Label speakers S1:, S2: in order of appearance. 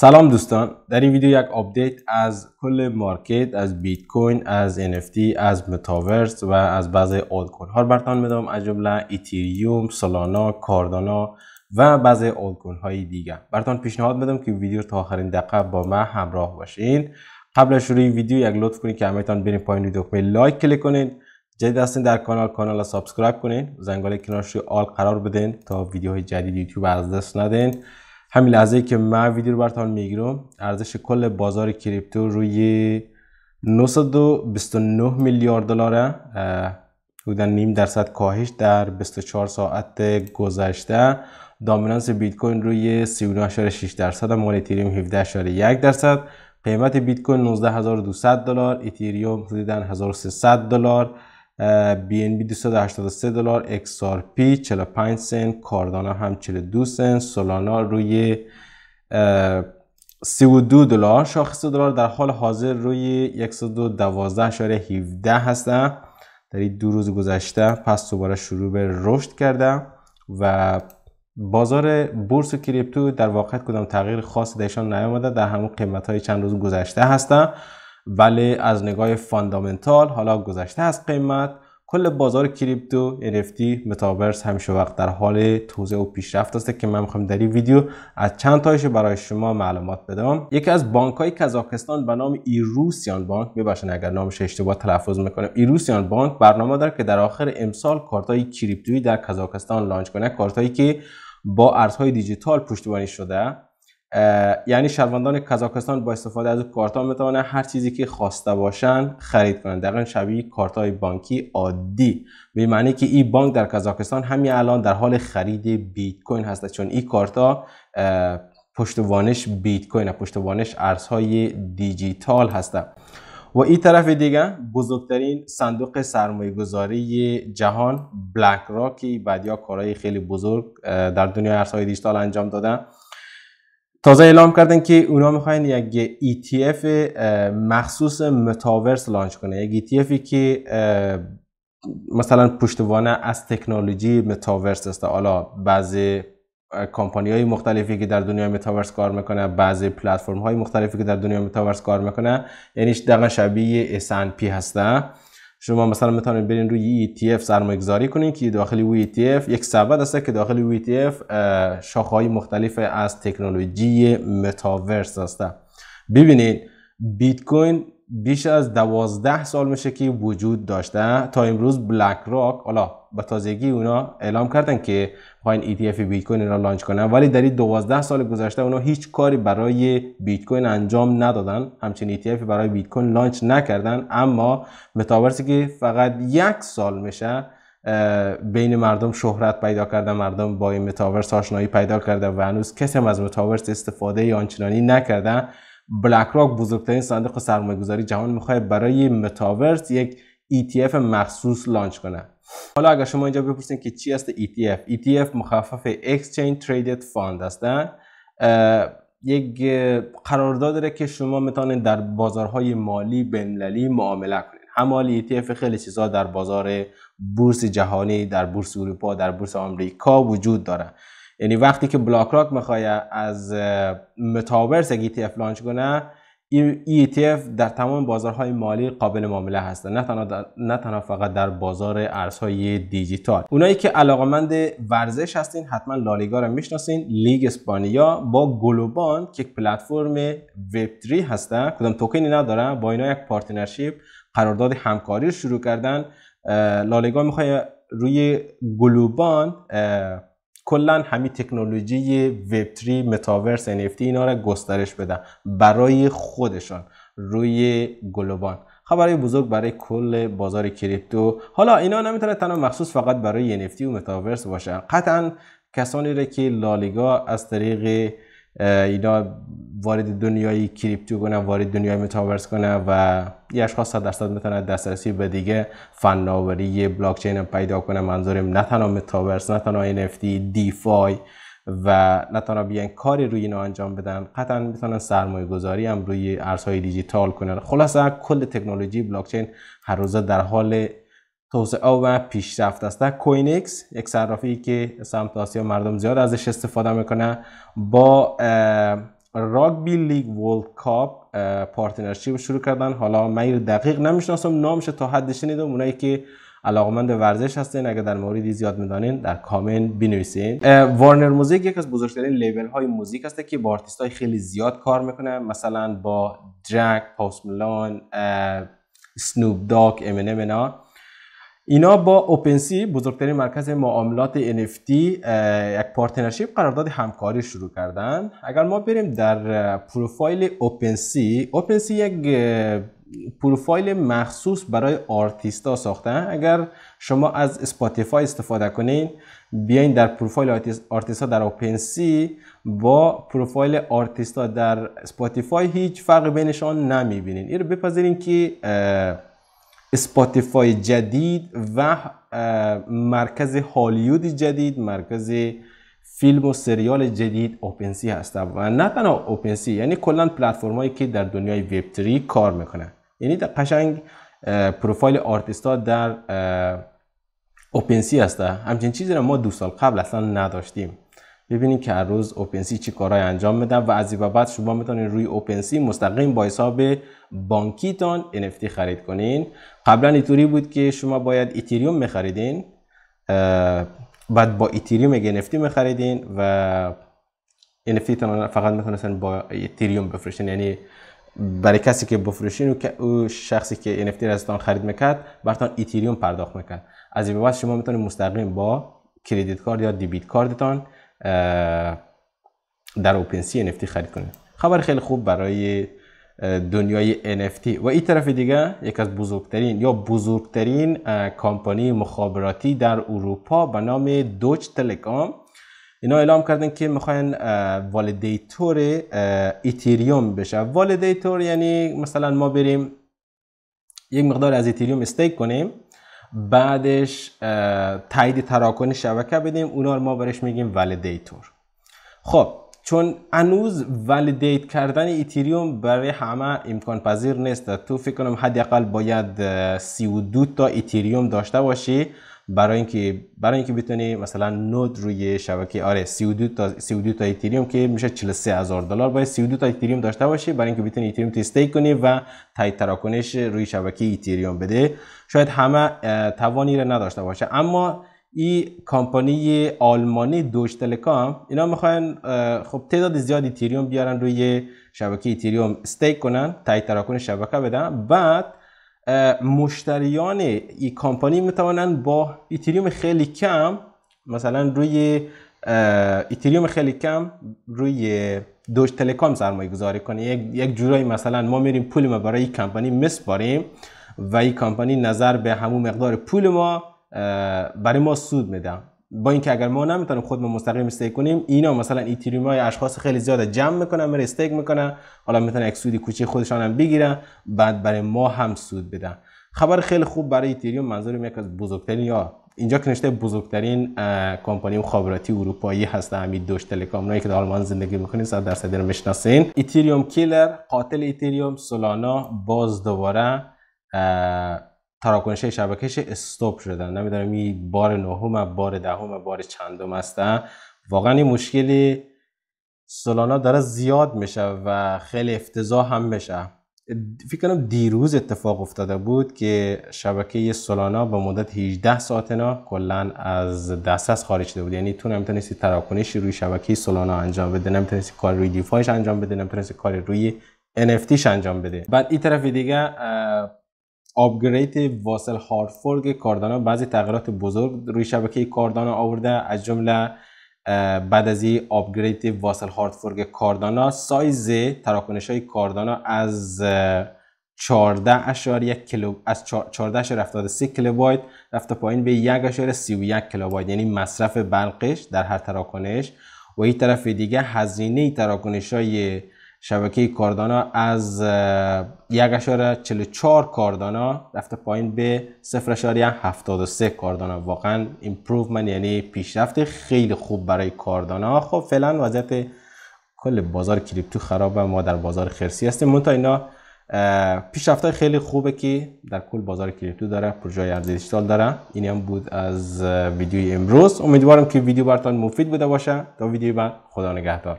S1: سلام دوستان در این ویدیو یک آپدیت از کل مارکت از بیت کوین از NFT از متاورس و از بعضی آلت کوین ها براتون میدم از جمله ایتریوم سولانا کاردانا و بعضی آلت کوین های دیگه براتون پیشنهاد میدم که ویدیو تا آخرین دقیقه با من همراه باشین قبل از شروع ویدیو یک لطف کنید که همتون برین پایین ویدیو لایک کلیک کنین جدید هستین در کانال کانال را سابسکرایب کنین زنگوله کنارش آل قرار بدین تا ویدیوهای جدید یوتیوب از دست ندین همین لحظه که من ویدیو رو براتون میگیرم ارزش کل بازار کریپتو روی 929 میلیارد دلاره حدود نیم درصد کاهش در 24 ساعت گذشته دامینانس بیت کوین روی 39.6 درصد مال اتریوم 17.1 درصد قیمت بیت کوین 19200 دلار اتریوم حدودا 1300 دلار BNB 283 دلار XRP 45 سنت کاردانا هم 42 سنت سولانا روی 32 دلار شاخص دلار در حال حاضر روی 112.17 هستن در این دو روز گذشته پس دوباره شروع به رشد کرده و بازار بورس و کریپتو در واقع کدام تغییر خاصی درشان نیامده در همون قیمت های چند روز گذشته هستن ولی از نگاه فاندامنتال حالا گذشته از قیمت کل بازار کریپتو NFT متاورس همیشه وقت در حال توسعه و پیشرفت است که من میخوام در این ویدیو از چند تایش برای شما معلومات بدم یکی از بانک های کازاخستان به نام ایروسیان بانک ببخشید اگر نامش اشتباه تلفظ میکنم ایروسیان بانک برنامه داره که در آخر امسال های کریپتویی در کازاخستان لانچ کنه هایی که با ارزهای دیجیتال پشتیبانی شده یعنی شهروندان کازاکستان با استفاده از کارت ها میتوانند هر چیزی که خواسته باشند خرید کنند دقیقا شبیه کارت های بانکی عادی به معنی که این بانک در کازاکستان همین الان در حال خرید بیت کوین هست چون این کارت ها پشتوانش بیت کوین پشتوانش ارزهای دیجیتال هستند و این طرف دیگه بزرگترین صندوق سرمایه گذاری جهان بلک راکی بعدیا کارهای خیلی بزرگ در دنیا ارزهای دیجیتال انجام دادن تازه اعلام کردن که اونا میخواین یک ETF مخصوص متاورس لانچ کنه یک ETF که مثلا پشتوانه از تکنولوژی متاورس است حالا بعضی کمپانی های مختلفی که در دنیای متاورس کار میکنه بعضی پلتفرم های مختلفی که در دنیای متاورس کار میکنه یعنی دقیقا شبیه S&P هسته شما مثلا میتونید برین روی ETF سرمایه گذاری کنید که داخل وی ETF یک سبد است که داخل وی ETF شاخه‌های مختلف از تکنولوژی متاورس است ببینید بیت کوین بیش از دوازده سال میشه که وجود داشته تا امروز بلک راک حالا به تازگی اونا اعلام کردن که این ETF بیت کوین را لانچ کنن ولی در این 12 سال گذشته اونا هیچ کاری برای بیت کوین انجام ندادن همچنین ETF برای بیت کوین لانچ نکردن اما متاورسی که فقط یک سال میشه بین مردم شهرت پیدا کرده مردم با این متاورس آشنایی پیدا کرده و هنوز کسی هم از متاورس استفاده آنچنانی نکرده بلک راک بزرگترین صندوق سرمایه‌گذاری جهان میخواد برای متاورس یک ETF مخصوص لانچ کنه حالا اگر شما اینجا بپرسید که چی هست ETF ETF مخفف Exchange Traded Fund است یک قرارداد داره که شما میتونید در بازارهای مالی بین‌المللی معامله کنید همال ETF خیلی چیزها در بازار بورس جهانی در بورس اروپا در بورس آمریکا وجود داره یعنی وقتی که بلاک راک میخواید از متاورس ETF لانچ کنه این ETF در تمام بازارهای مالی قابل معامله هستند نه تنها نه تنها فقط در بازار ارزهای دیجیتال اونایی که علاقمند ورزش هستین حتما لالیگا رو میشناسین لیگ اسپانیا با گلوبان که پلتفرم وب 3 هستن کدام توکنی نداره با اینا یک پارتنرشیپ قرارداد همکاری رو شروع کردن لالیگا میخواد روی گلوبان کلا همین تکنولوژی وب 3 متاورس NFT اینا رو گسترش بدن برای خودشان روی گلوبان خبرهای بزرگ برای کل بازار کریپتو حالا اینا نمیتونه تنها مخصوص فقط برای NFT و متاورس باشه قطعا کسانی را که لالیگا از طریق اینا وارد دنیای کریپتو کنن وارد دنیای متاورس کنن و یه اشخاص صد درصد میتونن دسترسی به دیگه فناوری بلاک چین پیدا کنن منظورم نه تنها متاورس نه تنها NFT دیفای و نه تنها بیان کاری روی اینا انجام بدن قطعا میتونن سرمایه گذاری هم روی ارزهای دیجیتال کنن خلاصه کل تکنولوژی بلاک چین هر روزه در حال توسعه و پیشرفت است در کوینکس یک صرافی که سمت آسیا مردم زیاد ازش استفاده میکنه با راگبی لیگ ورلد کاپ پارتنرشیپ شروع کردن حالا من دقیق نمیشناسم نامش تا حد شنیدم اونایی که علاقمند ورزش هستین اگر در موردی زیاد میدانین در کامنت بنویسین وارنر موزیک یک از بزرگترین لیبل های موزیک هسته که با آرتیست های خیلی زیاد کار میکنه مثلا با جک پاوس ملان سنوب داک ام اینا اینا با اوپنسی بزرگترین مرکز معاملات NFT یک پارتنرشیپ قرارداد همکاری شروع کردن اگر ما بریم در پروفایل اوپنسی اوپنسی یک پروفایل مخصوص برای ها ساخته اگر شما از سپاتیفای استفاده کنین بیاین در پروفایل ها در اوپنسی با پروفایل ها در سپاتیفای هیچ فرق بینشان نمیبینین این رو بپذیرین که اسپاتیفای جدید و مرکز هالیوود جدید مرکز فیلم و سریال جدید اوپنسی هست. و نه تنها اوپنسی یعنی کلا هایی که در دنیای وب 3 کار میکنن یعنی در قشنگ پروفایل آرتیست ها در اوپنسی هسته همچین چیزی رو ما دو سال قبل اصلا نداشتیم ببینید که هر روز اوپنسی چی کارهای انجام میدن و از این بعد شما میتونید روی اوپنسی مستقیم با حساب بانکیتان NFT خرید کنین قبلا اینطوری بود که شما باید اتریوم میخریدین بعد با اتریوم NFT میخریدین و NFT تان فقط میتونستن با اتریوم بفروشین یعنی برای کسی که بفروشین و او شخصی که NFT ازتان خرید میکرد براتان اتریوم پرداخت میکرد از این بعد شما میتونید مستقیم با کریدیت کارت یا دیبیت کارتتان در اوپن سی NFT خرید کنید خبر خیلی خوب برای دنیای NFT و این طرف دیگه یک از بزرگترین یا بزرگترین کامپانی مخابراتی در اروپا به نام دوچ تلکام اینا اعلام کردن که میخواین والدیتور ایتریوم بشه والدیتور یعنی مثلا ما بریم یک مقدار از ایتریوم استیک کنیم بعدش تایید تراکن شبکه بدیم اونا ما برش میگیم ولیدیتور خب چون انوز ولیدیت کردن ایتریوم برای همه امکان پذیر نیست تو فکر کنم حداقل باید 32 تا ایتریوم داشته باشی برای اینکه برای اینکه بتونی مثلا نود روی شبکه آره 32 تا 32 تا اتریوم که میشه 43000 دلار باید 32 تا اتریوم داشته باشی برای اینکه بتونی اتریوم تستی کنی و تایید تراکنش روی شبکه اتریوم بده شاید همه توانی را نداشته باشه اما این کمپانی آلمانی دوش تلکام اینا میخوان خب تعداد زیادی اتریوم بیارن روی شبکه اتریوم استیک کنن تایید تراکنش شبکه بدن بعد مشتریان ای کامپانی میتوانند با ایتریوم خیلی کم مثلا روی ایتریوم خیلی کم روی دوش تلکام سرمایه گذاری کنه یک, جورایی مثلا ما میریم پول ما برای کمپانی مسپاریم و این کمپانی نظر به همون مقدار پول ما برای ما سود میده با اینکه اگر ما نمیتونیم خودمون مستقیم استیک کنیم اینا مثلا ایتریوم های اشخاص خیلی زیاد جمع میکنن میره استیک میکنن حالا میتونن یک سودی کوچیک خودشان هم بگیرن بعد برای ما هم سود بدن خبر خیلی خوب برای ایتریوم منظورم یک از بزرگترین یا اینجا که نشته بزرگترین کمپانی مخابراتی اروپایی هست امید دوش تلکام اونایی که آلمان زندگی میکنین صد در رو میشناسین ایتریوم کیلر قاتل ایتریوم سولانا باز دوباره تراکنش شبکهش استوب شدن نمیدونم این بار نهم بار دهم بار چندم هستن واقعا این مشکلی سولانا داره زیاد میشه و خیلی افتضاح هم میشه فکر کنم دیروز اتفاق افتاده بود که شبکه سولانا به مدت 18 ساعتنا کلا از دسترس خارج شده بود یعنی تو نمیتونستی تراکنش روی شبکه سولانا انجام بده نمیتونستی کار روی دیفایش انجام بده نمیتونستی کار روی NFTش انجام بده بعد این طرف دیگه آپگرید واسل هارفورگ کاردانا بعضی تغییرات بزرگ روی شبکه کاردانا آورده از جمله بعد از این آپگرید واسل هارفورگ کاردانا سایز تراکنش های کاردانا از 14.1 کلو از کیلوبایت رفته پایین به 1.31 کلو یعنی مصرف برقش در هر تراکنش و این طرف دیگه هزینه تراکنش های شبکه کاردانا از 1.44 کاردانا رفته پایین به 0.73 کاردانا واقعا ایمپروومنت یعنی پیشرفت خیلی خوب برای کاردانا خب فعلا وضعیت کل بازار کریپتو خرابه ما در بازار خرسی هستیم منتها اینا پیشرفت های خیلی خوبه که در کل بازار کریپتو داره پروژه ارز دیجیتال داره این هم بود از ویدیوی امروز امیدوارم که ویدیو براتون مفید بوده باشه تا ویدیو بعد خدا نگهدار